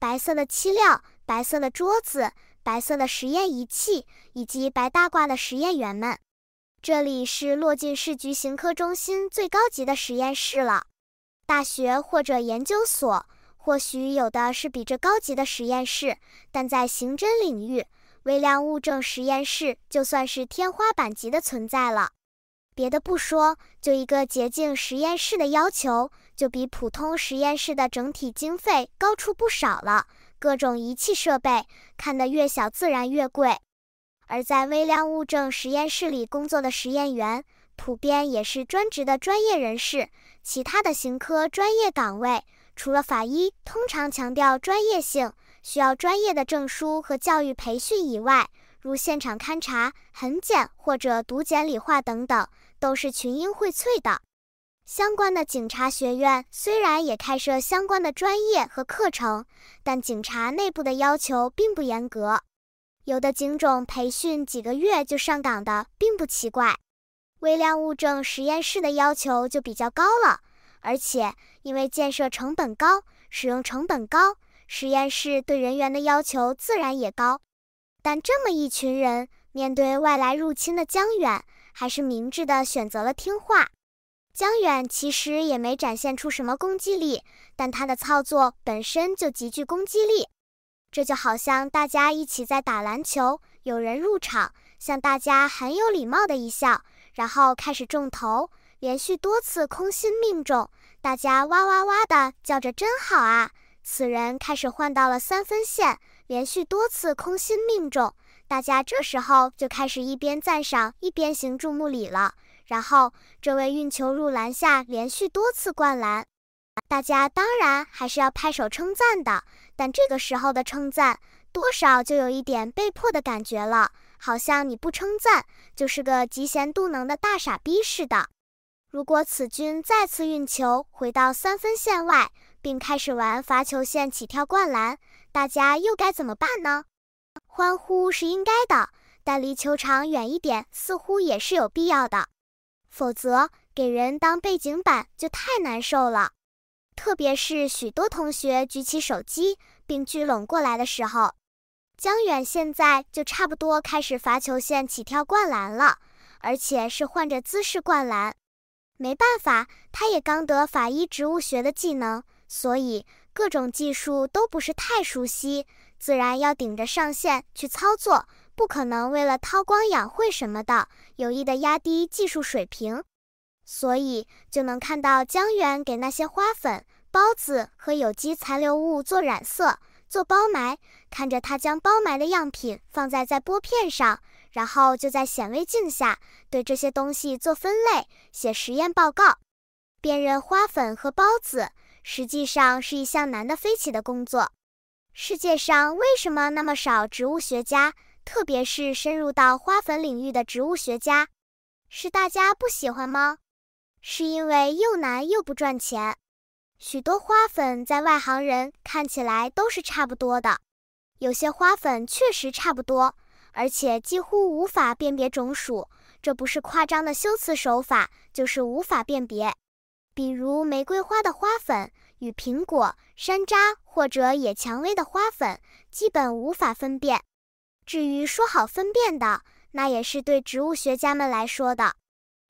白色的漆料，白色的桌子，白色的实验仪器，以及白大褂的实验员们。这里是洛进市局刑科中心最高级的实验室了。大学或者研究所或许有的是比这高级的实验室，但在刑侦领域，微量物证实验室就算是天花板级的存在了。别的不说，就一个洁净实验室的要求，就比普通实验室的整体经费高出不少了。各种仪器设备，看得越小，自然越贵。而在微量物证实验室里工作的实验员，普遍也是专职的专业人士。其他的行科专业岗位，除了法医，通常强调专业性，需要专业的证书和教育培训以外，如现场勘查、痕检或者毒检理化等等。都是群英荟萃的。相关的警察学院虽然也开设相关的专业和课程，但警察内部的要求并不严格。有的警种培训几个月就上岗的，并不奇怪。微量物证实验室的要求就比较高了，而且因为建设成本高、使用成本高，实验室对人员的要求自然也高。但这么一群人，面对外来入侵的江远。还是明智的选择了听话。江远其实也没展现出什么攻击力，但他的操作本身就极具攻击力。这就好像大家一起在打篮球，有人入场，向大家很有礼貌的一笑，然后开始中投，连续多次空心命中，大家哇哇哇的叫着，真好啊！此人开始换到了三分线，连续多次空心命中。大家这时候就开始一边赞赏一边行注目礼了。然后这位运球入篮下，连续多次灌篮，大家当然还是要拍手称赞的。但这个时候的称赞，多少就有一点被迫的感觉了，好像你不称赞就是个嫉贤妒能的大傻逼似的。如果此君再次运球回到三分线外，并开始玩罚球线起跳灌篮，大家又该怎么办呢？欢呼是应该的，但离球场远一点似乎也是有必要的，否则给人当背景板就太难受了。特别是许多同学举起手机并聚拢过来的时候，江远现在就差不多开始罚球线起跳灌篮了，而且是换着姿势灌篮。没办法，他也刚得法医植物学的技能，所以各种技术都不是太熟悉。自然要顶着上限去操作，不可能为了韬光养晦什么的，有意的压低技术水平。所以就能看到江源给那些花粉、孢子和有机残留物做染色、做包埋，看着他将包埋的样品放在载玻片上，然后就在显微镜下对这些东西做分类、写实验报告。辨认花粉和孢子，实际上是一项难得飞起的工作。世界上为什么那么少植物学家，特别是深入到花粉领域的植物学家？是大家不喜欢吗？是因为又难又不赚钱？许多花粉在外行人看起来都是差不多的，有些花粉确实差不多，而且几乎无法辨别种属。这不是夸张的修辞手法，就是无法辨别。比如玫瑰花的花粉与苹果、山楂。或者野蔷薇的花粉基本无法分辨，至于说好分辨的，那也是对植物学家们来说的。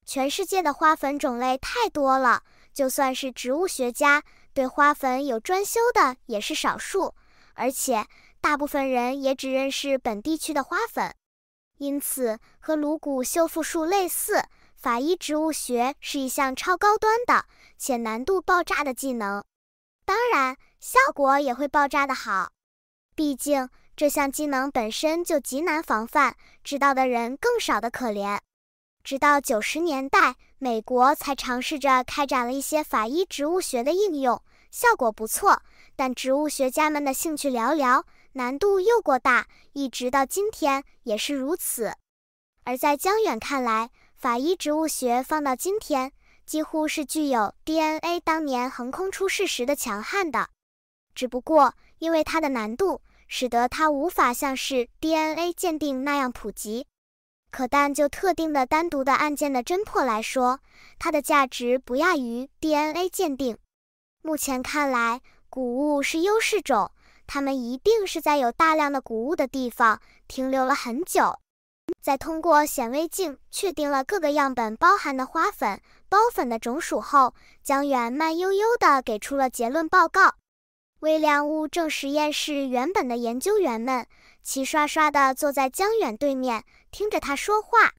全世界的花粉种类太多了，就算是植物学家对花粉有专修的也是少数，而且大部分人也只认识本地区的花粉。因此，和颅骨修复术类似，法医植物学是一项超高端的且难度爆炸的技能。当然。效果也会爆炸的好，毕竟这项技能本身就极难防范，知道的人更少的可怜。直到九十年代，美国才尝试着开展了一些法医植物学的应用，效果不错，但植物学家们的兴趣寥寥，难度又过大，一直到今天也是如此。而在江远看来，法医植物学放到今天，几乎是具有 DNA 当年横空出世时的强悍的。只不过因为它的难度，使得它无法像是 DNA 鉴定那样普及。可但就特定的单独的案件的侦破来说，它的价值不亚于 DNA 鉴定。目前看来，谷物是优势种，它们一定是在有大量的谷物的地方停留了很久。在通过显微镜确定了各个样本包含的花粉、孢粉的种属后，江远慢悠悠地给出了结论报告。微量物证实验室原本的研究员们齐刷刷地坐在江远对面，听着他说话，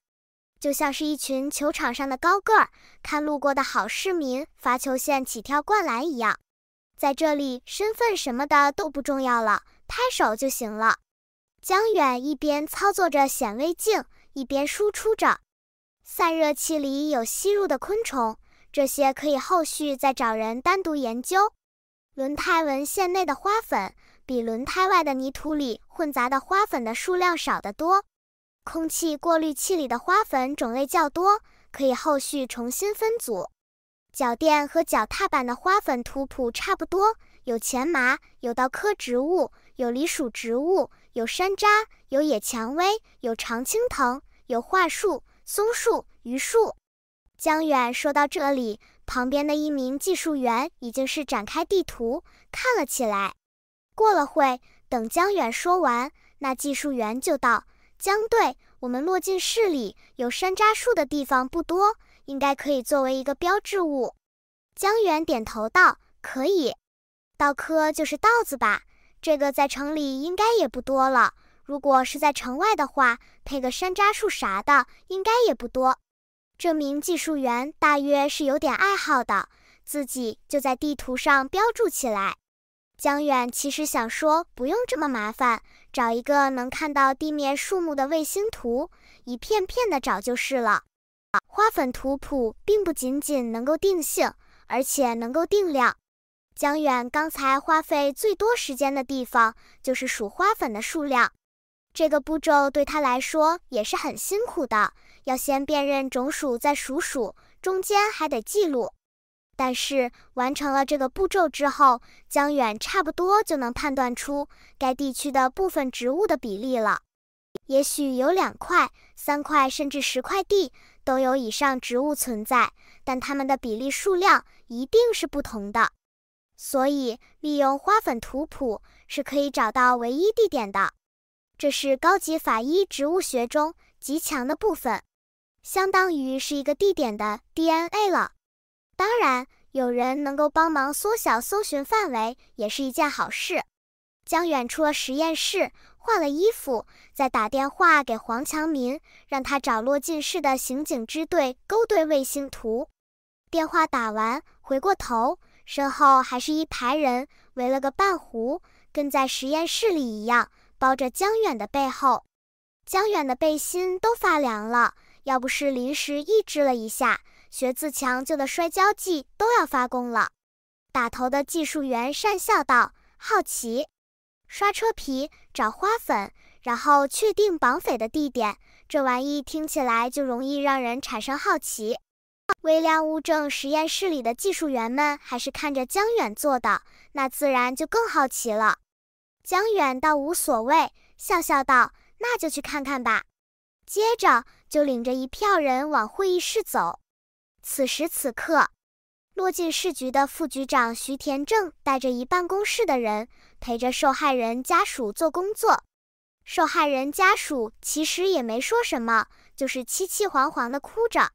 就像是一群球场上的高个儿看路过的好市民罚球线起跳灌篮一样。在这里，身份什么的都不重要了，拍手就行了。江远一边操作着显微镜，一边输出着：“散热器里有吸入的昆虫，这些可以后续再找人单独研究。”轮胎纹线内的花粉比轮胎外的泥土里混杂的花粉的数量少得多。空气过滤器里的花粉种类较多，可以后续重新分组。脚垫和脚踏板的花粉图谱差不多，有前麻，有稻科植物，有梨属植物，有山楂，有野蔷薇，有常青藤，有桦树、松树、榆树。江远说到这里。旁边的一名技术员已经是展开地图看了起来。过了会，等江远说完，那技术员就道：“江队，我们落进市里有山楂树的地方不多，应该可以作为一个标志物。”江远点头道：“可以。”稻棵就是稻子吧？这个在城里应该也不多了。如果是在城外的话，配个山楂树啥的，应该也不多。这名技术员大约是有点爱好的，自己就在地图上标注起来。江远其实想说，不用这么麻烦，找一个能看到地面树木的卫星图，一片片的找就是了。花粉图谱并不仅仅能够定性，而且能够定量。江远刚才花费最多时间的地方，就是数花粉的数量。这个步骤对他来说也是很辛苦的。要先辨认种属，再数数，中间还得记录。但是完成了这个步骤之后，江远差不多就能判断出该地区的部分植物的比例了。也许有两块、三块，甚至十块地都有以上植物存在，但它们的比例数量一定是不同的。所以，利用花粉图谱是可以找到唯一地点的。这是高级法医植物学中极强的部分。相当于是一个地点的 DNA 了。当然，有人能够帮忙缩小搜寻范围也是一件好事。江远出了实验室，换了衣服，再打电话给黄强民，让他找落进市的刑警支队勾兑卫星图。电话打完，回过头，身后还是一排人围了个半弧，跟在实验室里一样，包着江远的背后。江远的背心都发凉了。要不是临时抑制了一下，学自强就的摔跤技都要发功了。打头的技术员讪笑道：“好奇，刷车皮找花粉，然后确定绑匪的地点。这玩意听起来就容易让人产生好奇。”微量物证实验室里的技术员们还是看着江远做的，那自然就更好奇了。江远倒无所谓，笑笑道：“那就去看看吧。”接着。就领着一票人往会议室走。此时此刻，洛晋市局的副局长徐田正带着一办公室的人陪着受害人家属做工作。受害人家属其实也没说什么，就是凄凄惶惶地哭着。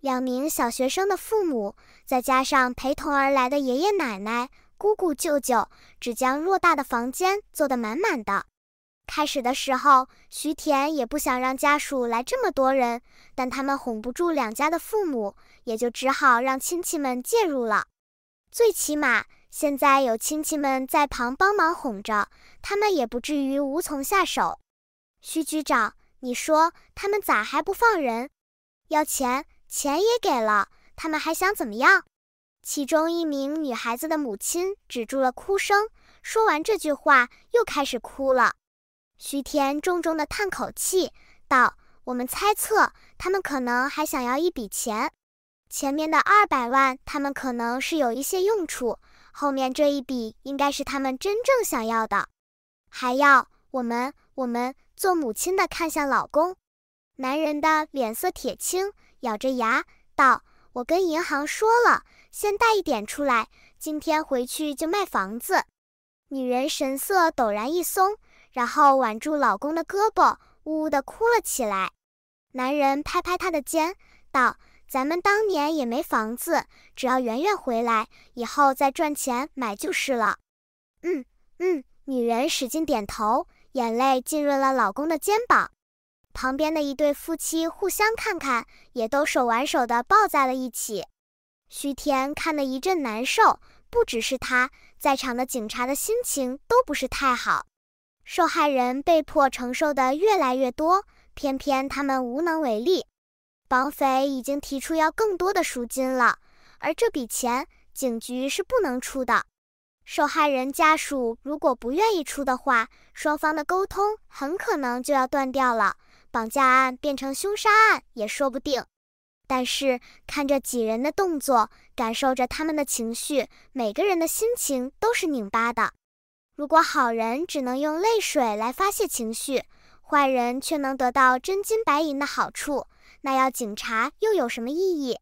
两名小学生的父母，再加上陪同而来的爷爷奶奶、姑姑舅舅，只将偌大的房间坐得满满的。开始的时候，徐田也不想让家属来这么多人，但他们哄不住两家的父母，也就只好让亲戚们介入了。最起码现在有亲戚们在旁帮忙哄着，他们也不至于无从下手。徐局长，你说他们咋还不放人？要钱，钱也给了，他们还想怎么样？其中一名女孩子的母亲止住了哭声，说完这句话，又开始哭了。徐田重重地叹口气，道：“我们猜测，他们可能还想要一笔钱。前面的二百万，他们可能是有一些用处；后面这一笔，应该是他们真正想要的。还要我们……我们做母亲的看向老公，男人的脸色铁青，咬着牙道：‘我跟银行说了，先贷一点出来，今天回去就卖房子。’女人神色陡然一松。”然后挽住老公的胳膊，呜呜的哭了起来。男人拍拍她的肩，道：“咱们当年也没房子，只要圆圆回来，以后再赚钱买就是了。”“嗯嗯。”女人使劲点头，眼泪浸润了老公的肩膀。旁边的一对夫妻互相看看，也都手挽手的抱在了一起。徐田看得一阵难受，不只是他，在场的警察的心情都不是太好。受害人被迫承受的越来越多，偏偏他们无能为力。绑匪已经提出要更多的赎金了，而这笔钱警局是不能出的。受害人家属如果不愿意出的话，双方的沟通很可能就要断掉了，绑架案变成凶杀案也说不定。但是看着几人的动作，感受着他们的情绪，每个人的心情都是拧巴的。如果好人只能用泪水来发泄情绪，坏人却能得到真金白银的好处，那要警察又有什么意义？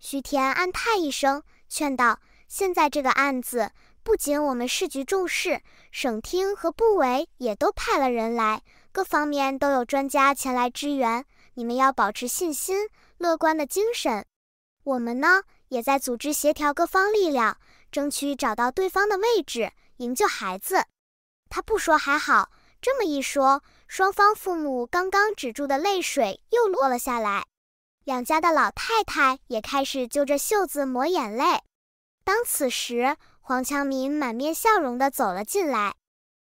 徐田暗叹一声，劝道：“现在这个案子，不仅我们市局重视，省厅和部委也都派了人来，各方面都有专家前来支援。你们要保持信心，乐观的精神。我们呢，也在组织协调各方力量，争取找到对方的位置。”营救孩子，他不说还好，这么一说，双方父母刚刚止住的泪水又落了下来，两家的老太太也开始揪着袖子抹眼泪。当此时，黄强民满面笑容的走了进来。